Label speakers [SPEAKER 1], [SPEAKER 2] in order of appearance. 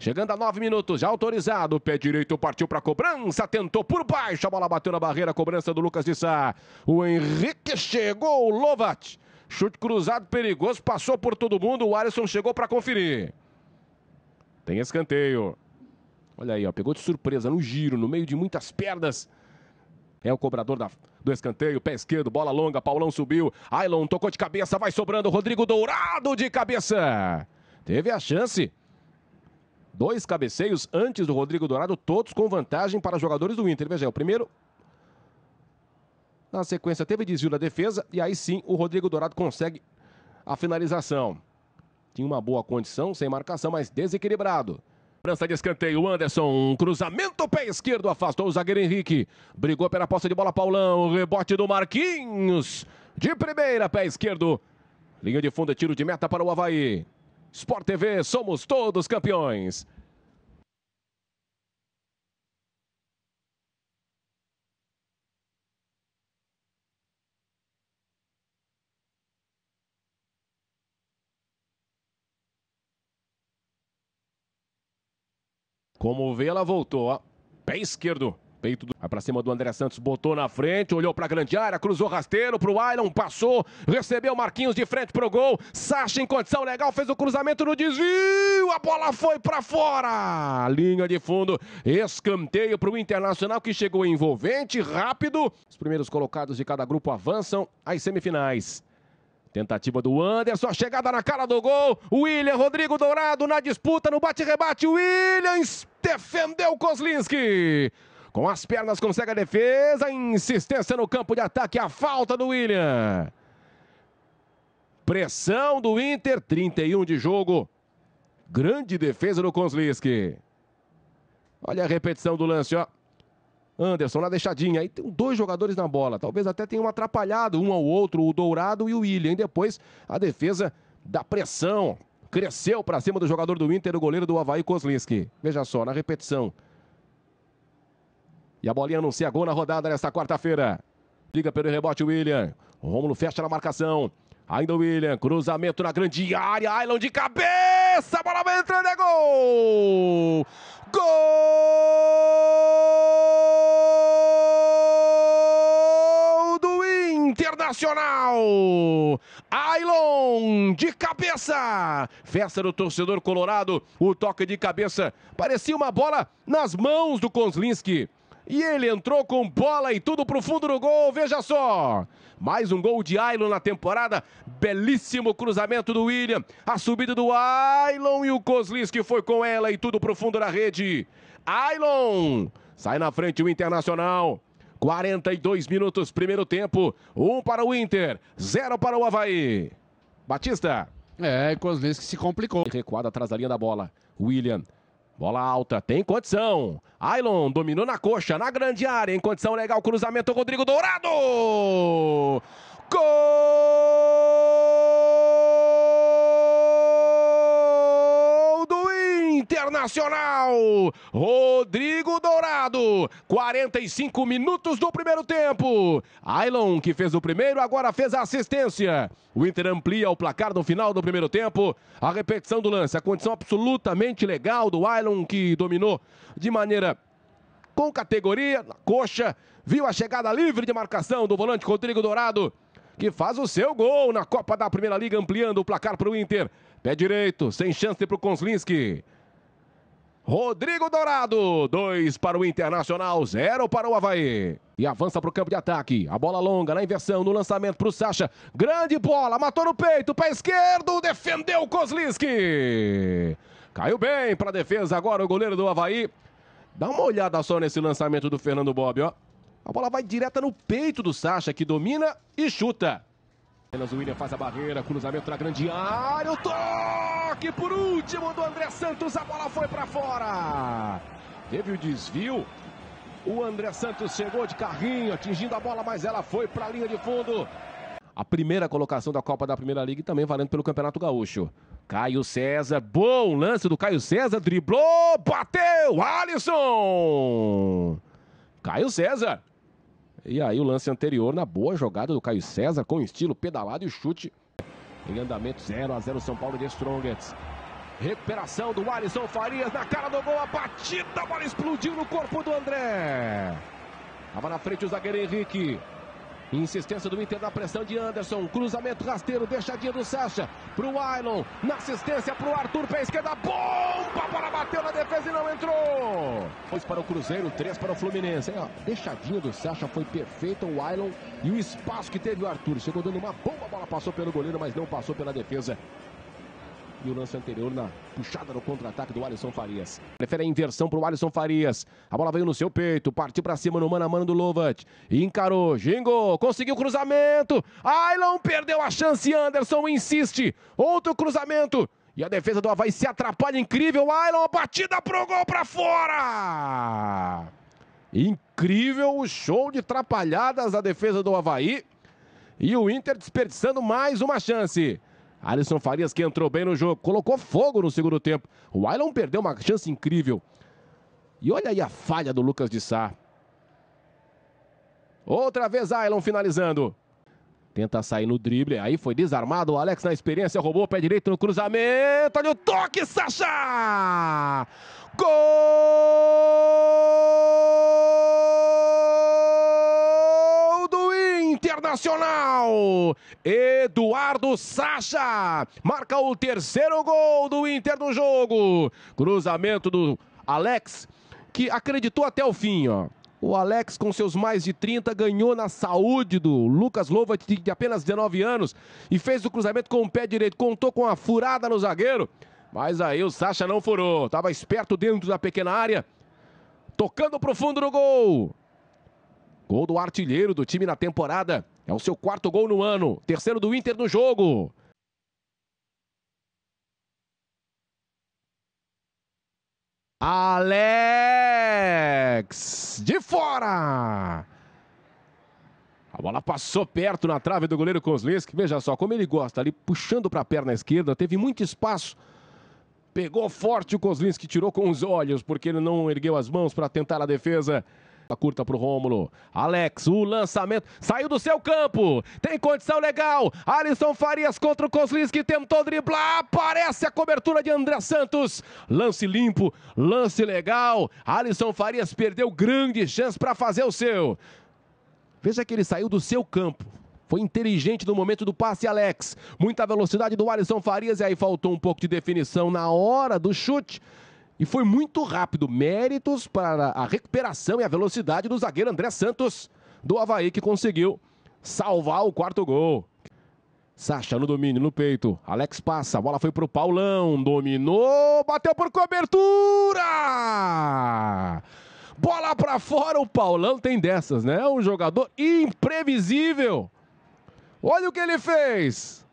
[SPEAKER 1] Chegando a nove minutos, já autorizado. Pé direito partiu para a cobrança, tentou por baixo. A bola bateu na barreira, cobrança do Lucas de Sá. O Henrique chegou, o Lovat. Chute cruzado perigoso, passou por todo mundo. O Alisson chegou para conferir. Tem escanteio. Olha aí, ó, pegou de surpresa no giro, no meio de muitas perdas, É o cobrador da, do escanteio, pé esquerdo, bola longa, Paulão subiu. Ailon tocou de cabeça, vai sobrando. Rodrigo Dourado de cabeça. Teve a chance. Dois cabeceios antes do Rodrigo Dourado, todos com vantagem para jogadores do Inter. Veja, o primeiro. Na sequência, teve desvio da defesa e aí sim o Rodrigo Dourado consegue a finalização. Tinha uma boa condição, sem marcação, mas desequilibrado. França de escanteio, Anderson, cruzamento, pé esquerdo, afastou o zagueiro Henrique. Brigou pela posse de bola, Paulão, rebote do Marquinhos. De primeira, pé esquerdo. Linha de fundo, tiro de meta para o Havaí. Sport TV, somos todos campeões. Como vê, ela voltou. Ó. Pé esquerdo. Peito do... Vai pra cima do André Santos, botou na frente, olhou pra grande área, cruzou rasteiro pro Iron, passou, recebeu Marquinhos de frente pro gol. Sacha em condição legal, fez o cruzamento no desvio, a bola foi pra fora! Linha de fundo, escanteio pro Internacional que chegou envolvente, rápido. Os primeiros colocados de cada grupo avançam às semifinais. Tentativa do Anderson, a chegada na cara do gol. William Rodrigo Dourado na disputa, no bate-rebate. Williams defendeu Kozlinski. Com as pernas consegue a defesa. Insistência no campo de ataque. A falta do William. Pressão do Inter. 31 de jogo. Grande defesa do Konsliski. Olha a repetição do lance, ó. Anderson na deixadinha. Aí tem dois jogadores na bola. Talvez até tenham atrapalhado um ao outro, o Dourado e o William. depois a defesa da pressão. Cresceu para cima do jogador do Inter, o goleiro do Havaí Koslinski. Veja só, na repetição. E a bolinha anuncia gol na rodada nesta quarta-feira. Liga pelo rebote, William. O Rômulo fecha na marcação. Ainda o William. Cruzamento na grande área. Island de cabeça. A bola vai entrando. É gol! Gol do Internacional! Ailon de cabeça! Festa do torcedor colorado. O toque de cabeça. Parecia uma bola nas mãos do Konslinski. E ele entrou com bola e tudo pro fundo do gol, veja só. Mais um gol de Ailon na temporada. Belíssimo cruzamento do William. A subida do Ailon e o Kozlinski foi com ela e tudo pro fundo da rede. Ailon! Sai na frente o Internacional. 42 minutos, primeiro tempo. Um para o Inter, zero para o Havaí. Batista. É, Kozlinski se complicou. Recuado atrás da linha da bola. William Bola alta, tem condição. Ailon dominou na coxa, na grande área, em condição legal, cruzamento, Rodrigo Dourado! Gol! Internacional. Rodrigo Dourado, 45 minutos do primeiro tempo. Ailon, que fez o primeiro, agora fez a assistência. O Inter amplia o placar no final do primeiro tempo. A repetição do lance, a condição absolutamente legal do Ailon, que dominou de maneira com categoria, na coxa, viu a chegada livre de marcação do volante Rodrigo Dourado, que faz o seu gol na Copa da Primeira Liga, ampliando o placar para o Inter. Pé direito, sem chance para o Konslinski. Rodrigo Dourado, dois para o Internacional, zero para o Havaí. E avança para o campo de ataque. A bola longa na inversão, no lançamento para o Sacha. Grande bola, matou no peito, pé esquerdo, defendeu o Kozlinski. Caiu bem para a defesa agora o goleiro do Havaí. Dá uma olhada só nesse lançamento do Fernando Bob, ó. A bola vai direta no peito do Sacha, que domina e chuta. Apenas o William faz a barreira, cruzamento na grande área, o toque por último do André Santos, a bola foi para fora. Teve o desvio, o André Santos chegou de carrinho, atingindo a bola, mas ela foi para a linha de fundo. A primeira colocação da Copa da Primeira Liga e também valendo pelo Campeonato Gaúcho. Caio César, bom lance do Caio César, driblou, bateu, Alisson! Caio César e aí o lance anterior na boa jogada do Caio César, com estilo pedalado e chute. Em andamento 0 a 0 São Paulo de Strongets. Recuperação do Alisson Farias na cara do gol, a batida, a bola explodiu no corpo do André. Tava na frente o zagueiro Henrique. Insistência do Inter na pressão de Anderson. Cruzamento rasteiro, deixadinha do Sacha. Pro Wylon. Na assistência pro Arthur pé esquerda. Bomba! para bater na defesa e não entrou. Dois para o Cruzeiro, três para o Fluminense. Aí, é, ó, deixadinha do Sacha foi perfeita. O Wylon e o espaço que teve o Arthur. Chegou dando uma bomba. A bola passou pelo goleiro, mas não passou pela defesa e o lance anterior na puxada no contra-ataque do Alisson Farias. Prefere a inversão para o Alisson Farias. A bola veio no seu peito, partiu para cima no mano a mano do Lovat. Encarou, gingou, conseguiu o cruzamento. Ailon perdeu a chance, Anderson insiste. Outro cruzamento. E a defesa do Havaí se atrapalha, incrível. Ailon, a para pro gol para fora! Incrível o show de atrapalhadas da defesa do Havaí. E o Inter desperdiçando mais uma chance. Alisson Farias que entrou bem no jogo, colocou fogo no segundo tempo. O Ailon perdeu uma chance incrível. E olha aí a falha do Lucas de Sá. Outra vez Ailon finalizando. Tenta sair no drible, aí foi desarmado. O Alex na experiência, roubou o pé direito no cruzamento. Olha o toque, Sacha! Gol! Internacional. Eduardo Sacha marca o terceiro gol do Inter no jogo. Cruzamento do Alex, que acreditou até o fim, ó. O Alex, com seus mais de 30, ganhou na saúde do Lucas Louva, de apenas 19 anos, e fez o cruzamento com o pé direito. Contou com a furada no zagueiro, mas aí o Sacha não furou. Estava esperto dentro da pequena área, tocando para o fundo do gol. Gol do artilheiro do time na temporada. É o seu quarto gol no ano, terceiro do Inter no jogo. Alex de fora. A bola passou perto na trave do goleiro Kozlinski. Veja só como ele gosta, ali puxando para a perna esquerda, teve muito espaço. Pegou forte o Kozlinski, tirou com os olhos, porque ele não ergueu as mãos para tentar a defesa. A tá curta pro Rômulo. Alex, o lançamento. Saiu do seu campo. Tem condição legal. Alisson Farias contra o Kozlis que tentou driblar. Aparece a cobertura de André Santos. Lance limpo, lance legal. Alisson Farias perdeu grande chance para fazer o seu. Veja que ele saiu do seu campo. Foi inteligente no momento do passe, Alex. Muita velocidade do Alisson Farias e aí faltou um pouco de definição na hora do chute. E foi muito rápido. Méritos para a recuperação e a velocidade do zagueiro André Santos do Havaí, que conseguiu salvar o quarto gol. Sacha no domínio, no peito. Alex passa, a bola foi para o Paulão. Dominou, bateu por cobertura! Bola para fora, o Paulão tem dessas, né? Um jogador imprevisível. Olha o que ele fez.